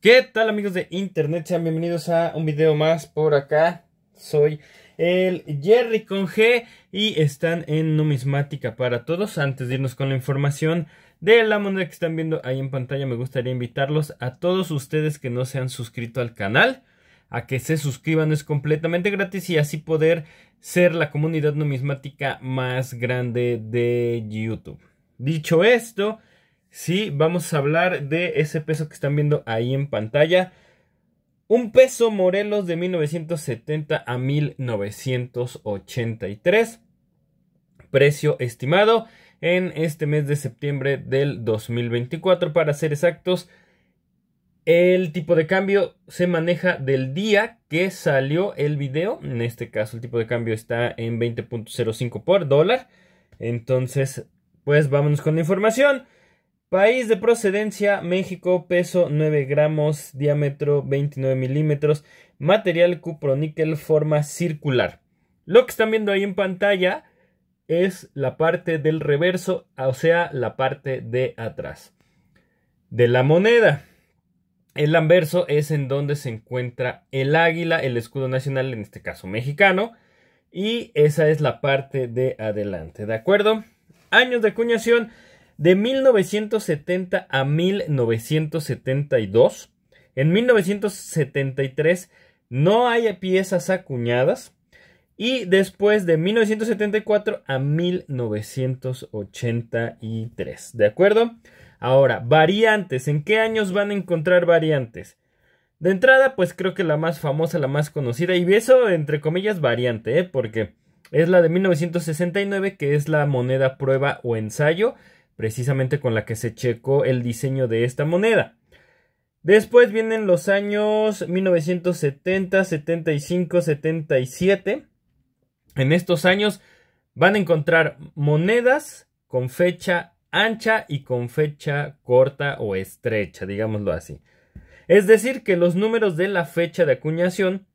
¿Qué tal amigos de internet? Sean bienvenidos a un video más por acá. Soy el Jerry con G y están en numismática para todos. Antes de irnos con la información de la moneda que están viendo ahí en pantalla, me gustaría invitarlos a todos ustedes que no se han suscrito al canal a que se suscriban, es completamente gratis y así poder ser la comunidad numismática más grande de YouTube. Dicho esto, Sí, vamos a hablar de ese peso que están viendo ahí en pantalla. Un peso Morelos de 1970 a 1983. Precio estimado en este mes de septiembre del 2024. Para ser exactos, el tipo de cambio se maneja del día que salió el video. En este caso, el tipo de cambio está en 20.05 por dólar. Entonces, pues vámonos con la información. País de procedencia, México, peso 9 gramos, diámetro 29 milímetros, material cuproníquel, forma circular. Lo que están viendo ahí en pantalla es la parte del reverso, ah, o sea, la parte de atrás de la moneda. El anverso es en donde se encuentra el águila, el escudo nacional, en este caso mexicano, y esa es la parte de adelante, ¿de acuerdo? Años de acuñación de 1970 a 1972. En 1973 no hay piezas acuñadas. Y después de 1974 a 1983. ¿De acuerdo? Ahora, variantes. ¿En qué años van a encontrar variantes? De entrada, pues creo que la más famosa, la más conocida, y eso entre comillas variante, ¿eh? porque es la de 1969, que es la moneda prueba o ensayo, precisamente con la que se checó el diseño de esta moneda. Después vienen los años 1970, 75, 77. En estos años van a encontrar monedas con fecha ancha y con fecha corta o estrecha, digámoslo así. Es decir, que los números de la fecha de acuñación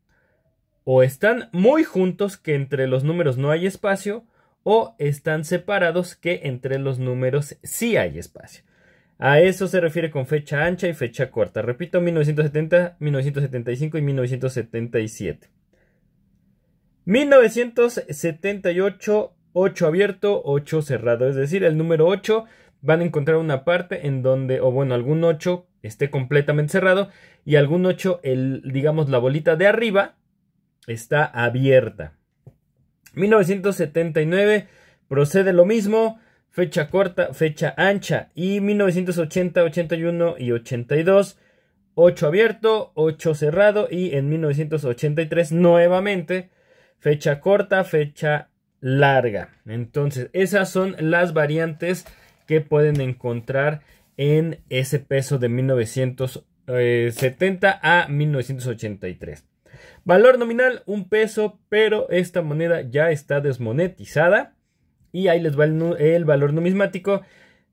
o están muy juntos que entre los números no hay espacio, o están separados que entre los números sí hay espacio. A eso se refiere con fecha ancha y fecha corta. Repito, 1970, 1975 y 1977. 1978, 8 abierto, 8 cerrado. Es decir, el número 8 van a encontrar una parte en donde, o bueno, algún 8 esté completamente cerrado y algún 8, el, digamos, la bolita de arriba está abierta. 1979 procede lo mismo, fecha corta, fecha ancha. Y 1980, 81 y 82, 8 abierto, 8 cerrado. Y en 1983 nuevamente, fecha corta, fecha larga. Entonces, esas son las variantes que pueden encontrar en ese peso de 1970 eh, a 1983. Valor nominal, un peso, pero esta moneda ya está desmonetizada. Y ahí les va el, valor numismático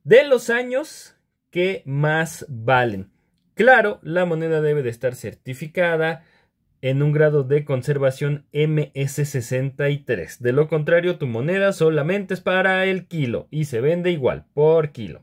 de los años que más valen. Claro, la moneda debe de estar certificada en un grado de conservación MS63. De lo contrario, tu moneda solamente es para el kilo y se vende igual por kilo.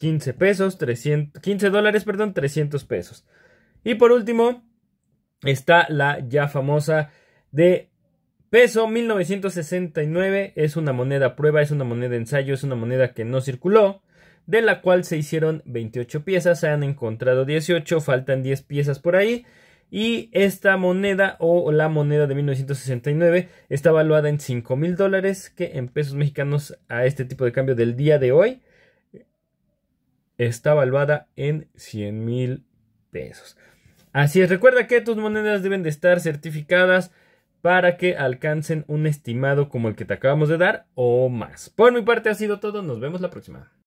15 pesos, 300, 15 dólares, perdón, 300 pesos. Y por último, está la ya famosa de peso 1969. Es una moneda prueba, es una moneda ensayo, es una moneda que no circuló. De la cual se hicieron 28 piezas, se han encontrado 18, faltan 10 piezas por ahí. Y esta moneda o la moneda de 1969 está valuada en 5 mil dólares, que en pesos mexicanos a este tipo de cambio del día de hoy está valuada en 100 mil pesos. Así es, recuerda que tus monedas deben de estar certificadas para que alcancen un estimado como el que te acabamos de dar o más. Por mi parte ha sido todo, nos vemos la próxima.